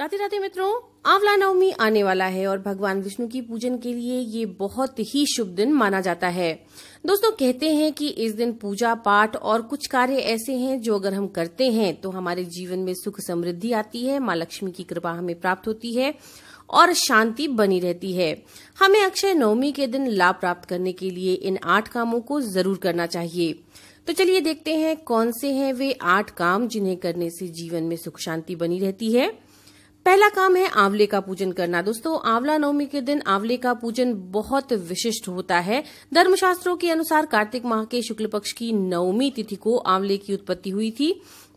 राधे राधे मित्रों आंवला नवमी आने वाला है और भगवान विष्णु की पूजन के लिए ये बहुत ही शुभ दिन माना जाता है दोस्तों कहते हैं कि इस दिन पूजा पाठ और कुछ कार्य ऐसे हैं जो अगर हम करते हैं तो हमारे जीवन में सुख समृद्धि आती है माँ लक्ष्मी की कृपा हमें प्राप्त होती है और शांति बनी रहती है हमें अक्षय नवमी के दिन लाभ प्राप्त करने के लिए इन आठ कामों को जरूर करना चाहिए तो चलिए देखते हैं कौन से हैं वे आठ काम जिन्हें करने से जीवन में सुख शांति बनी रहती है पहला काम है आंवले का पूजन करना दोस्तों आंवला नवमी के दिन आंवले का पूजन बहुत विशिष्ट होता है धर्मशास्त्रों के अनुसार कार्तिक माह के शुक्ल पक्ष की नवमी तिथि को आंवले की उत्पत्ति हुई थी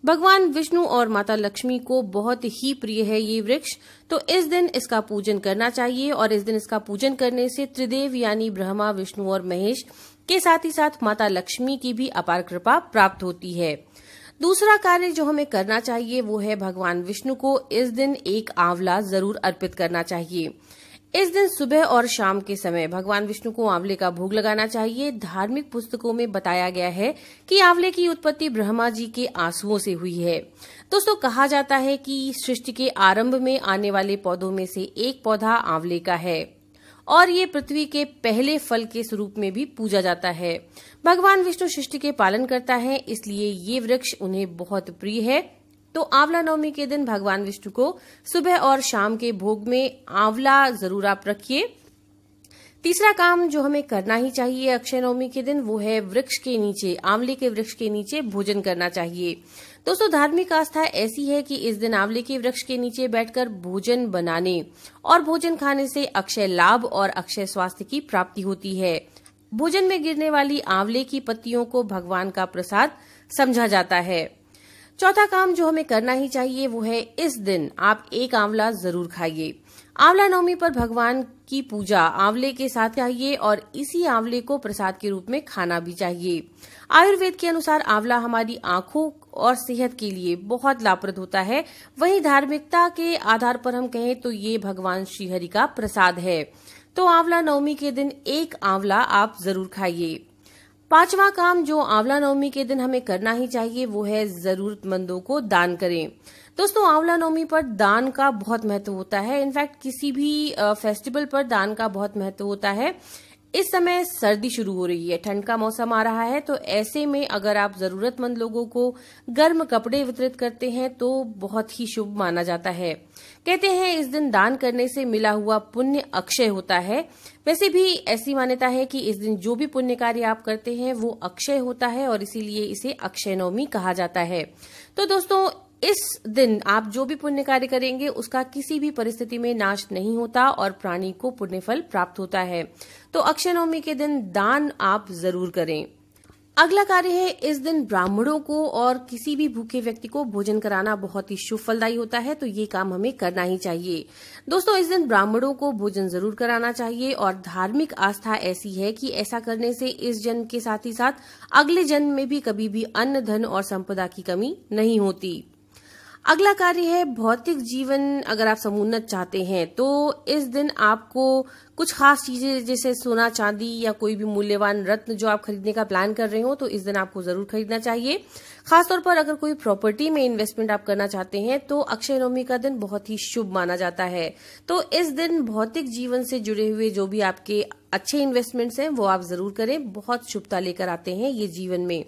भगवान विष्णु और माता लक्ष्मी को बहुत ही प्रिय है ये वृक्ष तो इस दिन इसका पूजन करना चाहिए और इस दिन इसका पूजन करने से त्रिदेव यानी ब्रह्मा विष्णु और महेश के साथ ही साथ माता लक्ष्मी की भी अपार कृपा प्राप्त होती है दूसरा कार्य जो हमें करना चाहिए वो है भगवान विष्णु को इस दिन एक आंवला जरूर अर्पित करना चाहिए इस दिन सुबह और शाम के समय भगवान विष्णु को आंवले का भोग लगाना चाहिए धार्मिक पुस्तकों में बताया गया है कि आंवले की उत्पत्ति ब्रह्मा जी के आंसुओं से हुई है दोस्तों कहा जाता है कि सृष्टि के आरंभ में आने वाले पौधों में से एक पौधा आंवले का है और ये पृथ्वी के पहले फल के स्वरूप में भी पूजा जाता है भगवान विष्णु सृष्टि के पालन करता है इसलिए ये वृक्ष उन्हें बहुत प्रिय है तो आंवला नवमी के दिन भगवान विष्णु को सुबह और शाम के भोग में आंवला जरूर आप रखिए तीसरा काम जो हमें करना ही चाहिए अक्षय नवमी के दिन वो है वृक्ष के नीचे आंवले के वृक्ष के नीचे भोजन करना चाहिए दोस्तों धार्मिक आस्था ऐसी है कि इस दिन आंवले के वृक्ष के नीचे बैठकर भोजन बनाने और भोजन खाने से अक्षय लाभ और अक्षय स्वास्थ्य की प्राप्ति होती है भोजन में गिरने वाली आंवले की पत्तियों को भगवान का प्रसाद समझा जाता है चौथा काम जो हमें करना ही चाहिए वो है इस दिन आप एक आंवला जरूर खाइए आंवला नवमी पर भगवान की पूजा आंवले के साथ चाहिए और इसी आंवले को प्रसाद के रूप में खाना भी चाहिए आयुर्वेद के अनुसार आंवला हमारी आंखों और सेहत के लिए बहुत लाभप्रद होता है वहीं धार्मिकता के आधार पर हम कहें तो ये भगवान श्रीहरि का प्रसाद है तो आंवला नवमी के दिन एक आंवला आप जरूर खाइए पांचवा काम जो आंवला नवमी के दिन हमें करना ही चाहिए वो है जरूरतमंदों को दान करें दोस्तों आंवला नवमी पर दान का बहुत महत्व होता है इनफैक्ट किसी भी फेस्टिवल पर दान का बहुत महत्व होता है इस समय सर्दी शुरू हो रही है ठंड का मौसम आ रहा है तो ऐसे में अगर आप जरूरतमंद लोगों को गर्म कपड़े वितरित करते हैं तो बहुत ही शुभ माना जाता है कहते हैं इस दिन दान करने से मिला हुआ पुण्य अक्षय होता है वैसे भी ऐसी मान्यता है कि इस दिन जो भी पुण्य कार्य आप करते हैं वो अक्षय होता है और इसीलिए इसे अक्षय नवमी कहा जाता है तो दोस्तों इस दिन आप जो भी पुण्य कार्य करेंगे उसका किसी भी परिस्थिति में नाश नहीं होता और प्राणी को पुण्यफल प्राप्त होता है तो अक्षय नवमी के दिन दान आप जरूर करें अगला कार्य है इस दिन ब्राह्मणों को और किसी भी भूखे व्यक्ति को भोजन कराना बहुत ही शुभ फलदायी होता है तो ये काम हमें करना ही चाहिए दोस्तों इस दिन ब्राह्मणों को भोजन जरूर कराना चाहिए और धार्मिक आस्था ऐसी है कि ऐसा करने से इस जन्म के साथ ही साथ अगले जन्म में भी कभी भी अन्न धन और संपदा की कमी नहीं होती अगला कार्य है भौतिक जीवन अगर आप समुन्नत चाहते हैं तो इस दिन आपको कुछ खास चीजें जैसे सोना चांदी या कोई भी मूल्यवान रत्न जो आप खरीदने का प्लान कर रहे हो तो इस दिन आपको जरूर खरीदना चाहिए खासतौर पर अगर कोई प्रॉपर्टी में इन्वेस्टमेंट आप करना चाहते हैं तो अक्षय नवमी का दिन बहुत ही शुभ माना जाता है तो इस दिन भौतिक जीवन से जुड़े हुए जो भी आपके अच्छे इन्वेस्टमेंट्स हैं वो आप जरूर करें बहुत शुभता लेकर आते हैं ये जीवन में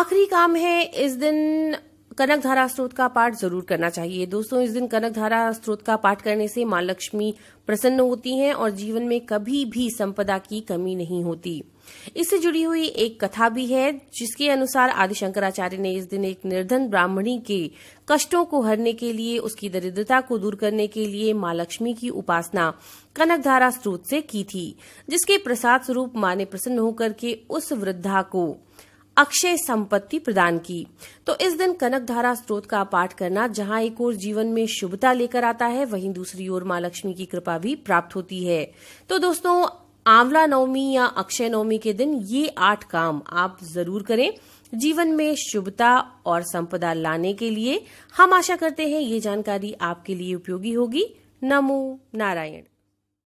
आखिरी काम है इस दिन कनक धारा स्त्रोत का पाठ जरूर करना चाहिए दोस्तों इस दिन कनक धारा स्त्रोत का पाठ करने से मां लक्ष्मी प्रसन्न होती हैं और जीवन में कभी भी संपदा की कमी नहीं होती इससे जुड़ी हुई एक कथा भी है जिसके अनुसार आदि शंकराचार्य ने इस दिन एक निर्धन ब्राह्मणी के कष्टों को हरने के लिए उसकी दरिद्रता को दूर करने के लिए माँ लक्ष्मी की उपासना कनक धारा स्रोत से की थी जिसके प्रसाद स्वरूप माँ ने प्रसन्न होकर के उस वृद्धा को अक्षय संपत्ति प्रदान की तो इस दिन कनक धारा स्रोत का पाठ करना जहां एक ओर जीवन में शुभता लेकर आता है वहीं दूसरी ओर मां लक्ष्मी की कृपा भी प्राप्त होती है तो दोस्तों आंवला नवमी या अक्षय नवमी के दिन ये आठ काम आप जरूर करें जीवन में शुभता और संपदा लाने के लिए हम आशा करते हैं ये जानकारी आपके लिए उपयोगी होगी नमो नारायण